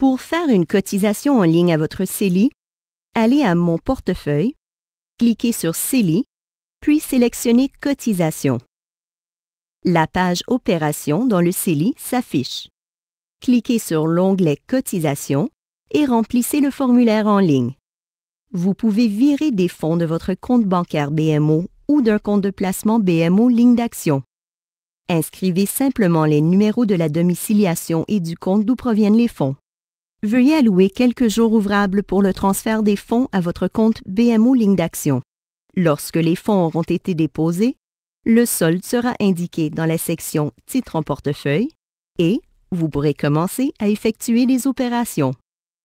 Pour faire une cotisation en ligne à votre CELI, allez à Mon portefeuille, cliquez sur CELI, puis sélectionnez Cotisation. La page Opération dans le CELI s'affiche. Cliquez sur l'onglet Cotisation et remplissez le formulaire en ligne. Vous pouvez virer des fonds de votre compte bancaire BMO ou d'un compte de placement BMO ligne d'action. Inscrivez simplement les numéros de la domiciliation et du compte d'où proviennent les fonds. Veuillez allouer quelques jours ouvrables pour le transfert des fonds à votre compte BMO Ligne d'action. Lorsque les fonds auront été déposés, le solde sera indiqué dans la section Titres en portefeuille et vous pourrez commencer à effectuer les opérations.